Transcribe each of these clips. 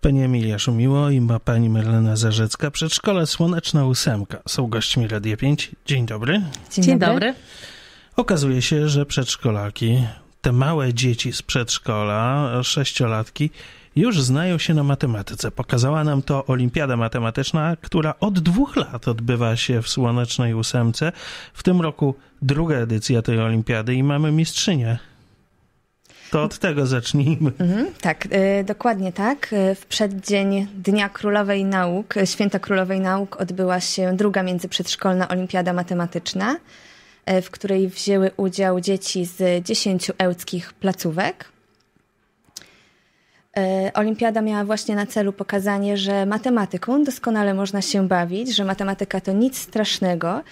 Pani Emilia Szumiło i ma pani Marlena Zarzecka. Przedszkole Słoneczna Ósemka są gośćmi Radia 5. Dzień dobry. Dzień, Dzień dobry. dobry. Okazuje się, że przedszkolaki, te małe dzieci z przedszkola, sześciolatki, już znają się na matematyce. Pokazała nam to Olimpiada Matematyczna, która od dwóch lat odbywa się w Słonecznej Ósemce. W tym roku druga edycja tej olimpiady i mamy mistrzynię to od tego zacznijmy. Mhm, tak, y, dokładnie tak. Y, w przeddzień Dnia Królowej Nauk, y, Święta Królowej Nauk odbyła się druga międzyprzedszkolna olimpiada matematyczna, y, w której wzięły udział dzieci z dziesięciu ełckich placówek. Olimpiada miała właśnie na celu pokazanie, że matematyką doskonale można się bawić, że matematyka to nic strasznego,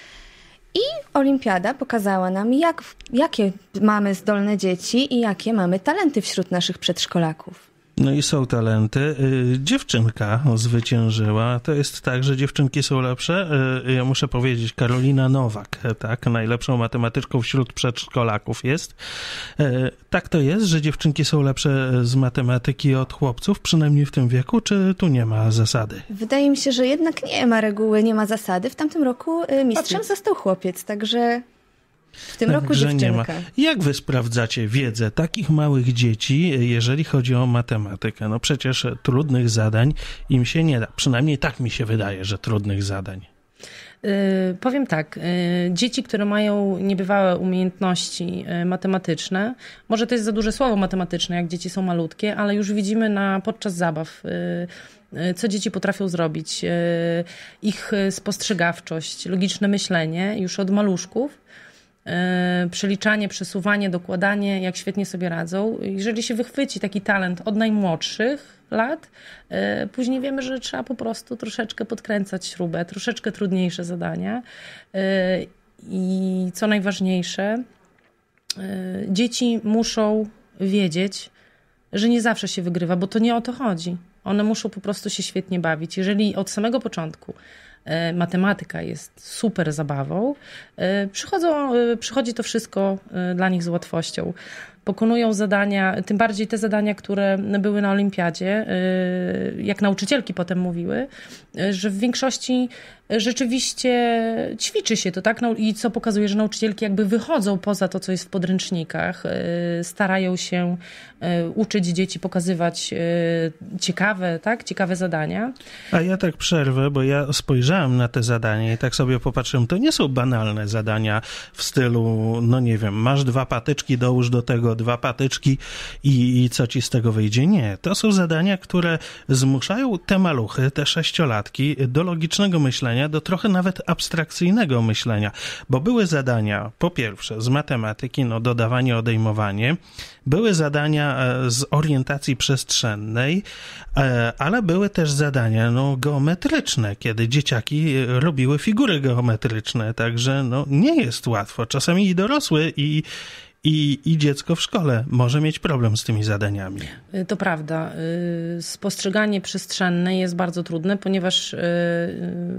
i olimpiada pokazała nam, jak, jakie mamy zdolne dzieci i jakie mamy talenty wśród naszych przedszkolaków. No i są talenty. Y, dziewczynka zwyciężyła. To jest tak, że dziewczynki są lepsze. Y, ja muszę powiedzieć, Karolina Nowak, tak, najlepszą matematyczką wśród przedszkolaków jest. Y, tak to jest, że dziewczynki są lepsze z matematyki od chłopców, przynajmniej w tym wieku, czy tu nie ma zasady? Wydaje mi się, że jednak nie ma reguły, nie ma zasady. W tamtym roku mistrzem Patrzę. został chłopiec, także w tym roku że Nie ma. Jak wy sprawdzacie wiedzę takich małych dzieci, jeżeli chodzi o matematykę? No przecież trudnych zadań im się nie da. Przynajmniej tak mi się wydaje, że trudnych zadań. Yy, powiem tak, yy, dzieci, które mają niebywałe umiejętności yy, matematyczne, może to jest za duże słowo matematyczne, jak dzieci są malutkie, ale już widzimy na podczas zabaw y, y, co dzieci potrafią zrobić, y, ich spostrzegawczość, logiczne myślenie już od maluszków E, przeliczanie, przesuwanie, dokładanie, jak świetnie sobie radzą. Jeżeli się wychwyci taki talent od najmłodszych lat, e, później wiemy, że trzeba po prostu troszeczkę podkręcać śrubę, troszeczkę trudniejsze zadania. E, I co najważniejsze, dzieci muszą wiedzieć, że nie zawsze się wygrywa, bo to nie o to chodzi. One muszą po prostu się świetnie bawić. Jeżeli od samego początku E, matematyka jest super zabawą, e, przychodzą, e, przychodzi to wszystko dla nich z łatwością pokonują zadania, tym bardziej te zadania, które były na olimpiadzie, y, jak nauczycielki potem mówiły, y, że w większości rzeczywiście ćwiczy się to, tak? No I co pokazuje, że nauczycielki jakby wychodzą poza to, co jest w podręcznikach, y, starają się uczyć dzieci, pokazywać ciekawe, tak? Ciekawe zadania. A ja tak przerwę, bo ja spojrzałem na te zadania i tak sobie popatrzyłem, to nie są banalne zadania w stylu, no nie wiem, masz dwa patyczki, dołóż do tego dwa patyczki i, i co ci z tego wyjdzie. Nie, to są zadania, które zmuszają te maluchy, te sześciolatki do logicznego myślenia, do trochę nawet abstrakcyjnego myślenia, bo były zadania, po pierwsze, z matematyki, no dodawanie, odejmowanie, były zadania e, z orientacji przestrzennej, e, ale były też zadania no, geometryczne, kiedy dzieciaki e, robiły figury geometryczne, także no, nie jest łatwo. Czasami i dorosły, i, i, i dziecko w szkole może mieć problem z tymi zadaniami. To prawda. Y, spostrzeganie przestrzenne jest bardzo trudne, ponieważ y,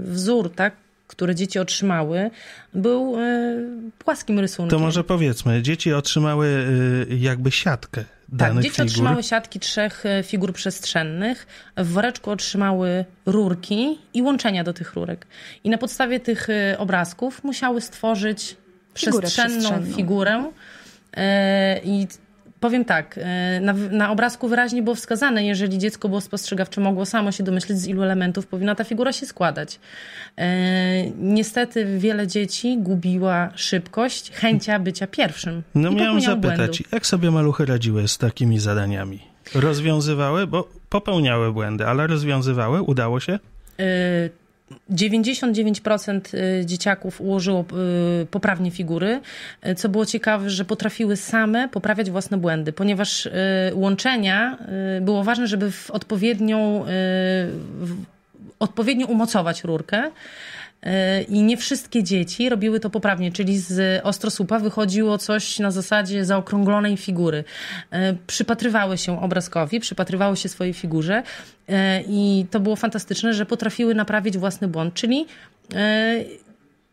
wzór, tak, który dzieci otrzymały, był y, płaskim rysunkiem. To może powiedzmy, dzieci otrzymały jakby siatkę tak, dzieci figur. otrzymały siatki trzech figur przestrzennych, w woreczku otrzymały rurki i łączenia do tych rurek. I na podstawie tych obrazków musiały stworzyć przestrzenną figurę przestrzenną figurę E, I powiem tak, e, na, na, obrazku wyraźnie było wskazane, jeżeli dziecko było spostrzegawcze, mogło samo się domyślić, z ilu elementów powinna ta figura się składać. E, niestety wiele dzieci gubiła szybkość, chęcia bycia pierwszym. No miałam zapytać, jak sobie maluchy radziły z takimi zadaniami? Rozwiązywały, bo popełniały błędy, ale rozwiązywały, udało się? 99% y, dzieciaków ułożyło y, poprawnie figury, y, co było ciekawe, że potrafiły same poprawiać własne błędy, ponieważ łączenia było ważne, żeby w odpowiednią odpowiednio umocować rurkę, E, i nie wszystkie dzieci robiły to poprawnie, czyli z ostrosłupa wychodziło coś na zasadzie zaokrąglonej figury. E, przypatrywały się obrazkowi, przypatrywały się swojej figurze e, i to było fantastyczne, że potrafiły naprawić własny błąd, czyli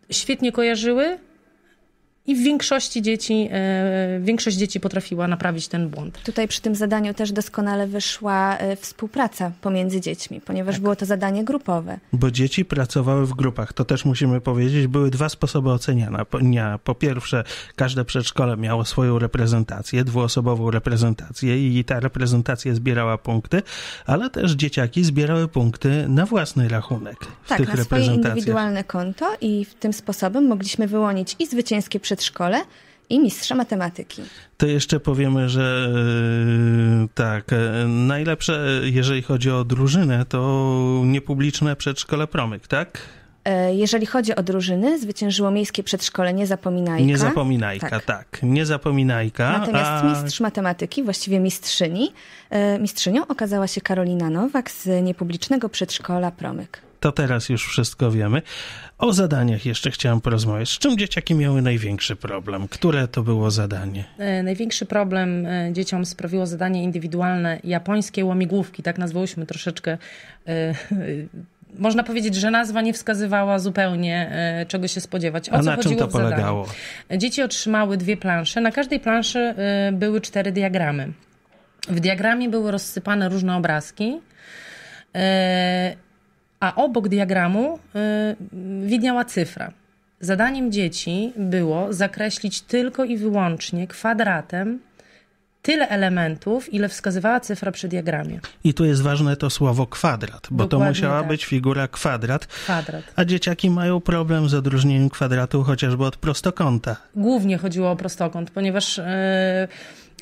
świetnie kojarzyły, i w większości dzieci, e, większość dzieci potrafiła naprawić ten błąd. Tutaj przy tym zadaniu też doskonale wyszła e, współpraca pomiędzy dziećmi, ponieważ tak. było to zadanie grupowe. Bo dzieci pracowały w grupach, to też musimy powiedzieć, były dwa sposoby oceniania. Po pierwsze, każde przedszkole miało swoją reprezentację, dwuosobową reprezentację i ta reprezentacja zbierała punkty, ale też dzieciaki zbierały punkty na własny rachunek w tak, tych na Swoje indywidualne konto i tym sposobem mogliśmy wyłonić i zwycięskie przedszkole, przedszkole i mistrza matematyki. To jeszcze powiemy, że e, tak, e, najlepsze, e, jeżeli chodzi o drużynę, to niepubliczne przedszkole promyk, tak? Jeżeli chodzi o drużyny, zwyciężyło miejskie przedszkole Niezapominajka. Niezapominajka, tak. tak. Niezapominajka. Natomiast a... mistrz matematyki, właściwie mistrzyni, mistrzynią okazała się Karolina Nowak z niepublicznego przedszkola Promyk to teraz już wszystko wiemy. O zadaniach jeszcze chciałam porozmawiać. Z czym dzieciaki miały największy problem? Które to było zadanie? E, największy problem e, dzieciom sprawiło zadanie indywidualne japońskie łamigłówki, tak nazwałyśmy troszeczkę. E, można powiedzieć, że nazwa nie wskazywała zupełnie, czego się spodziewać. O A co na czym to polegało? Dzieci otrzymały dwie plansze. Na każdej planszy były cztery diagramy. W diagramie były rozsypane różne obrazki a obok diagramu y, widniała cyfra. Zadaniem dzieci było zakreślić tylko i wyłącznie kwadratem tyle elementów, ile wskazywała cyfra przy diagramie. I tu jest ważne to słowo kwadrat, bo Dokładnie to musiała tak. być figura kwadrat, kwadrat. A dzieciaki mają problem z odróżnieniem kwadratu chociażby od prostokąta. Głównie chodziło o prostokąt, ponieważ. Y,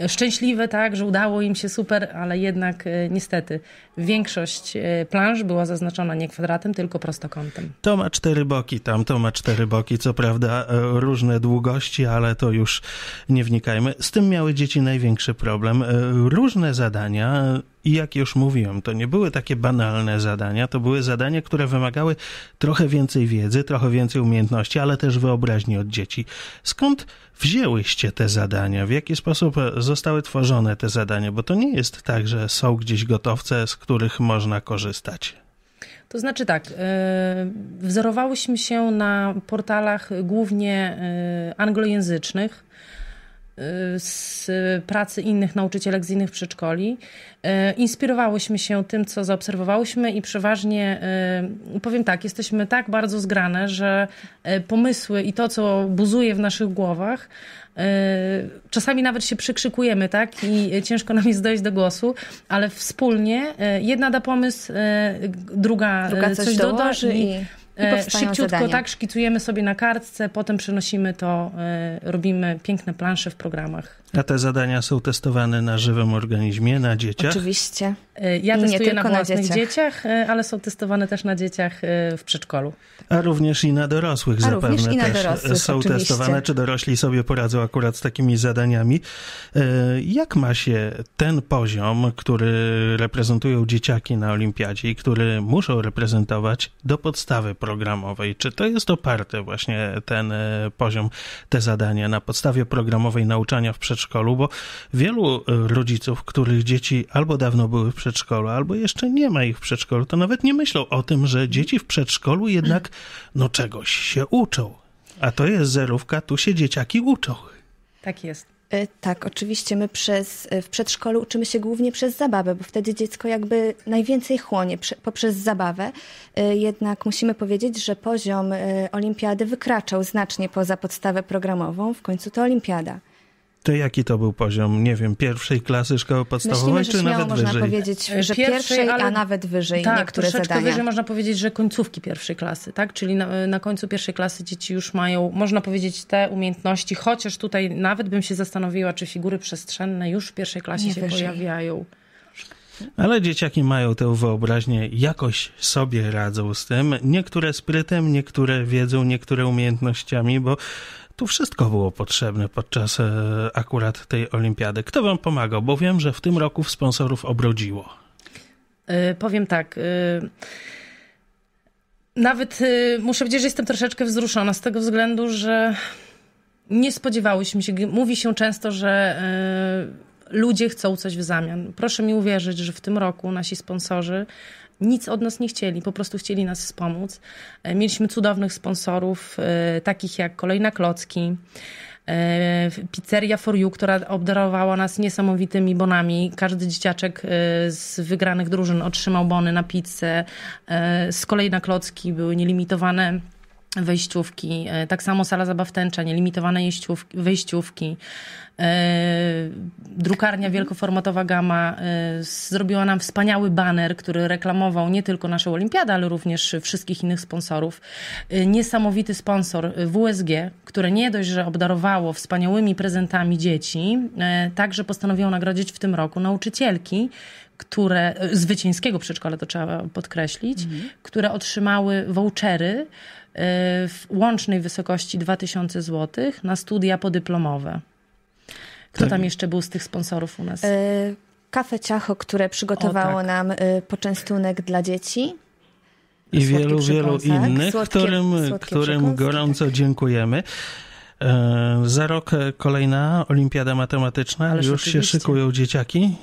szczęśliwe, tak, że udało im się super, ale jednak e, niestety większość e, planż była zaznaczona nie kwadratem, tylko prostokątem. To ma cztery boki, tam to ma cztery boki, co prawda e, różne długości, ale to już nie wnikajmy. Z tym miały dzieci największy problem. Różne zadania i jak już mówiłem, to nie były takie banalne zadania, to były zadania, które wymagały trochę więcej wiedzy, trochę więcej umiejętności, ale też wyobraźni od dzieci. Skąd wzięłyście te zadania? W jaki sposób zostały tworzone te zadania? Bo to nie jest tak, że są gdzieś gotowce, z których można korzystać. To znaczy tak, e, wzorowałyśmy się na portalach głównie e, anglojęzycznych, Y, z pracy innych nauczycielek z innych przedszkoli. Y, inspirowałyśmy się tym, co zaobserwowałyśmy i przeważnie, y, powiem tak, jesteśmy tak bardzo zgrane, że pomysły i to, co buzuje w naszych głowach, Czasami nawet się przykrzykujemy, tak? I ciężko nam jest dojść do głosu, ale wspólnie jedna da pomysł, druga, druga coś, coś doda, i i e, szybciutko zadania. tak szkicujemy sobie na kartce, potem przenosimy to, e, robimy piękne plansze w programach. A te zadania są testowane na żywym organizmie, na dzieciach? Oczywiście. E, ja I testuję na własnych na dzieciach. dzieciach. ale są testowane też na dzieciach w przedszkolu. A również i na dorosłych A zapewne i na też dorosłych, są oczywiście. testowane. Czy dorośli sobie poradzą akurat z takimi zadaniami? Jak ma się ten poziom, który reprezentują dzieciaki na olimpiadzie i który muszą reprezentować do podstawy programowej. Czy to jest oparte właśnie ten e, poziom, te zadania na podstawie programowej nauczania w przedszkolu? Bo wielu e, rodziców, których dzieci albo dawno były w przedszkolu, albo jeszcze nie ma ich w przedszkolu, to nawet nie myślą o tym, że dzieci w przedszkolu jednak no czegoś się uczą. A to jest zerówka, tu się dzieciaki uczą. Tak jest. E, tak, oczywiście my przez, e, w przedszkolu uczymy się głównie przez zabawę, bo wtedy dziecko jakby najwięcej chłonie poprzez zabawę. E, jednak musimy powiedzieć, że poziom olimpiady wykraczał znacznie poza podstawę programową. W końcu to olimpiada. To jaki to był poziom? Nie wiem, pierwszej klasy szkoły podstawowej, Myślimy, czy nawet można wyżej? powiedzieć, że pierwszej, pierwszej ale... a nawet wyżej tak, niektóre troszeczkę zadania. wyżej można powiedzieć, że końcówki pierwszej klasy, tak? Czyli na, na końcu pierwszej klasy dzieci już mają, można powiedzieć, te umiejętności, chociaż tutaj nawet bym się zastanowiła, czy figury przestrzenne już w pierwszej klasie Nie się wyżej. pojawiają. Ale dzieciaki mają tę wyobraźnię, jakoś sobie radzą z tym. Niektóre sprytem, niektóre wiedzą, niektóre umiejętnościami, bo tu wszystko było potrzebne podczas e, akurat tej olimpiady. Kto wam pomagał? Bo wiem, że w tym roku w sponsorów obrodziło. Yy, powiem tak. Yy... Nawet muszę powiedzieć, że jestem troszeczkę wzruszona z tego względu, że nie spodziewałyśmy się. Mówi się często, że ludzie chcą coś w zamian. Proszę mi uwierzyć, że w tym roku nasi sponsorzy nic od nas nie chcieli, po prostu chcieli nas wspomóc. E, mieliśmy cudownych sponsorów, e, takich jak Kolejna Klocki, e, Pizzeria For You, która obdarowała nas niesamowitymi bonami. Każdy dzieciaczek z wygranych drużyn otrzymał bony na pizzę. Z kolei na klocki były nielimitowane wejściówki, e, tak samo sala zabaw tęcza, nielimitowane wejściówki, e, drukarnia wielkoformatowa Gama e, zrobiła nam wspaniały baner, który reklamował nie tylko naszą olimpiadę, ale również wszystkich innych sponsorów. niesamowity sponsor WSG, które nie dość, że obdarowało wspaniałymi prezentami dzieci, także postanowiło nagrodzić w tym roku nauczycielki, które z wycieńskiego przedszkola, to trzeba podkreślić, mhm. które otrzymały vouchery Y, w łącznej wysokości 2000 zł na studia podyplomowe. Kto tak. tam jeszcze był z tych sponsorów u nas? Kafe y, Ciacho, które przygotowało tak. nam y, poczęstunek dla dzieci. I wielu, wielu innych, Słodkie, którym, Słodkie którym gorąco tak. dziękujemy. E, za rok kolejna olimpiada matematyczna, Ale już się szykują dzieciaki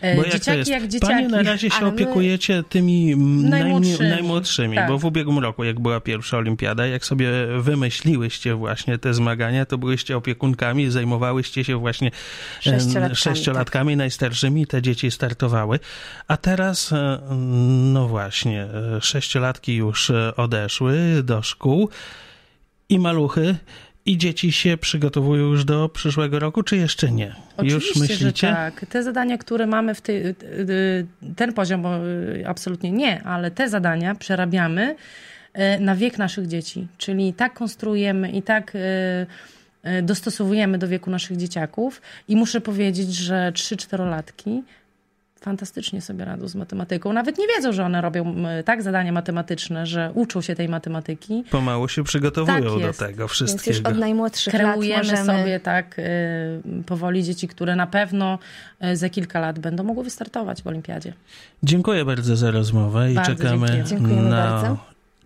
E, bo dzieciaki jak, jak dzieciaki. Panie na razie się no, opiekujecie tymi najmłodszymi, najmłodszymi tak. bo w ubiegłym roku, jak była pierwsza olimpiada, jak sobie wymyśliłyście właśnie te zmagania, to byłyście opiekunkami, zajmowałyście się właśnie sześciolatkami, sześciolatkami tak. najstarszymi, te dzieci startowały. A teraz, e, no właśnie, e, sześciolatki już odeszły do szkół i maluchy i dzieci się przygotowują już do przyszłego roku, czy jeszcze nie? Oczywiście, już myślicie? Że tak. Te zadania, które mamy w tej, y, y, ten poziom y, absolutnie nie, ale te zadania przerabiamy na wiek naszych dzieci. Czyli tak konstruujemy i tak dostosowujemy do wieku naszych dzieciaków. I muszę powiedzieć, że 3-4-latki fantastycznie sobie radzą z matematyką. Nawet nie wiedzą, że one robią tak zadania matematyczne, że uczą się tej matematyki. Pomału się przygotowują tak do tego wszystkiego. Więc już od najmłodszych Kreujemy możemy... sobie tak y, powoli dzieci, które na pewno y, za kilka lat będą mogły wystartować w olimpiadzie. Dziękuję bardzo za rozmowę i bardzo czekamy na bardzo.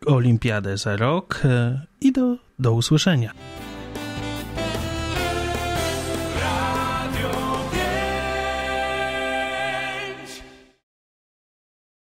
olimpiadę za rok y, i do, do usłyszenia.